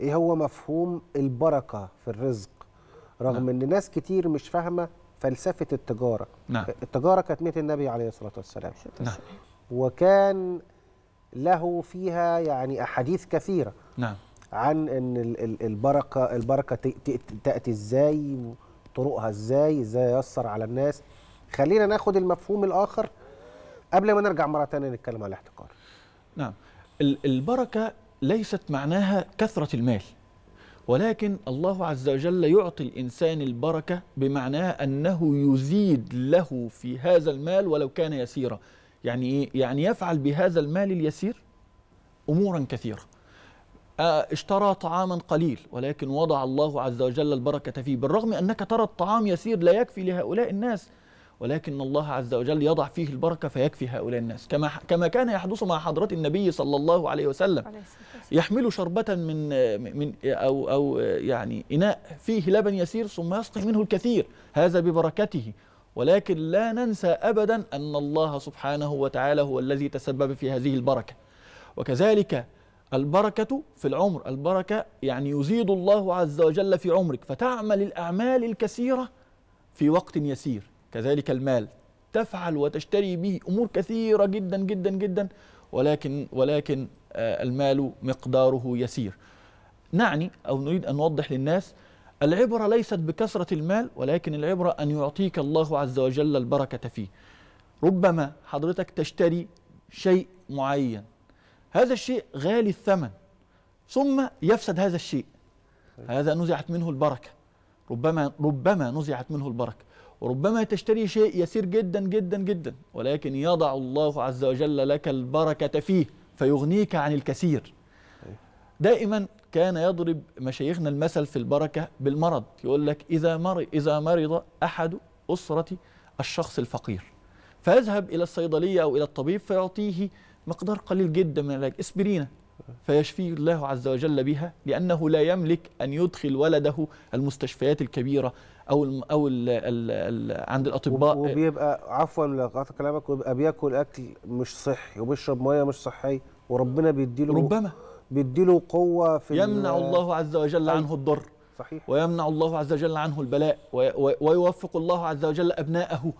ايه هو مفهوم البركه في الرزق رغم نعم. ان ناس كتير مش فاهمه فلسفه التجاره نعم. التجاره كانت مهنه النبي عليه الصلاه والسلام نعم. وكان له فيها يعني احاديث كثيره نعم عن ان البركه البركه تاتي ازاي طرقها ازاي ازاي ييسر على الناس خلينا ناخد المفهوم الاخر قبل ما نرجع مره ثانيه نتكلم على الاحتقار نعم البركه ليست معناها كثرة المال ولكن الله عز وجل يعطي الإنسان البركة بمعناه أنه يزيد له في هذا المال ولو كان يسيرا يعني إيه؟ يعني يفعل بهذا المال اليسير أمورا كثيرة آه، اشترى طعاما قليل ولكن وضع الله عز وجل البركة فيه بالرغم أنك ترى الطعام يسير لا يكفي لهؤلاء الناس ولكن الله عز وجل يضع فيه البركة فيكفي هؤلاء الناس كما, كما كان يحدث مع حضرة النبي صلى الله عليه وسلم يحمل شربة من, من أو, أو يعني إناء فيه لبن يسير ثم يسقي منه الكثير هذا ببركته ولكن لا ننسى أبدا أن الله سبحانه وتعالى هو الذي تسبب في هذه البركة وكذلك البركة في العمر البركة يعني يزيد الله عز وجل في عمرك فتعمل الأعمال الكثيرة في وقت يسير كذلك المال تفعل وتشتري به امور كثيره جدا جدا جدا ولكن ولكن آه، المال مقداره يسير. نعني او نريد ان نوضح للناس العبره ليست بكثره المال ولكن العبره ان يعطيك الله عز وجل البركه فيه. ربما حضرتك تشتري شيء معين هذا الشيء غالي الثمن ثم يفسد هذا الشيء هذا نزعت منه البركه ربما ربما نزعت منه البركه وربما تشتري شيء يسير جدا جدا جدا ولكن يضع الله عز وجل لك البركة فيه فيغنيك عن الكثير دائما كان يضرب مشايخنا المثل في البركة بالمرض يقول لك إذا مرض, إذا مرض أحد أسرة الشخص الفقير فيذهب إلى الصيدلية أو إلى الطبيب فيعطيه مقدار قليل جدا من العلاج اسبرينة فيشفيه الله عز وجل بها لأنه لا يملك أن يدخل ولده المستشفيات الكبيرة أو الـ أو الـ الـ الـ عند الأطباء وبيبقى عفوا لقطع كلامك وبيبقى بياكل أكل مش صحي وبيشرب مية مش صحية وربنا بيديله ربما بيديله قوة في يمنع الله عز وجل طيب. عنه الضر صحيح ويمنع الله عز وجل عنه البلاء ويوفق الله عز وجل أبنائه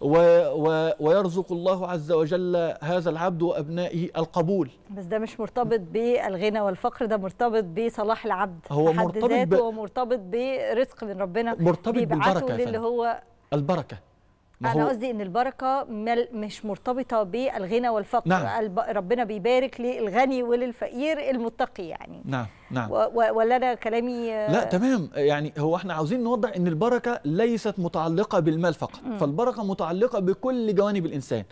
و و ويرزق الله عز وجل هذا العبد وابنائه القبول بس ده مش مرتبط بالغنى والفقر ده مرتبط بصلاح العبد هو مرتبط ذاته ب... ومرتبط برزق من ربنا مرتبط بالبركه للي هو البركه انا قصدي ان البركه مش مرتبطه بالغنى والفقر نعم. ربنا بيبارك للغني وللفقير المتقي يعني نعم نعم ولا انا كلامي آه، لا تمام يعني هو احنا عاوزين نوضح ان البركه ليست متعلقه بالمال فقط م. فالبركه متعلقه بكل جوانب الانسان